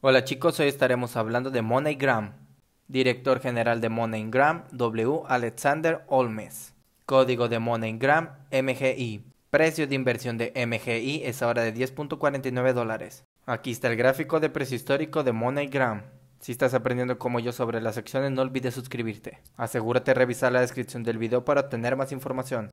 Hola chicos, hoy estaremos hablando de MoneyGram. Director General de MoneyGram, W. Alexander Olmes. Código de MoneyGram, MGI. Precio de inversión de MGI es ahora de 10.49 dólares. Aquí está el gráfico de precio histórico de MoneyGram. Si estás aprendiendo como yo sobre las acciones, no olvides suscribirte. Asegúrate de revisar la descripción del video para obtener más información.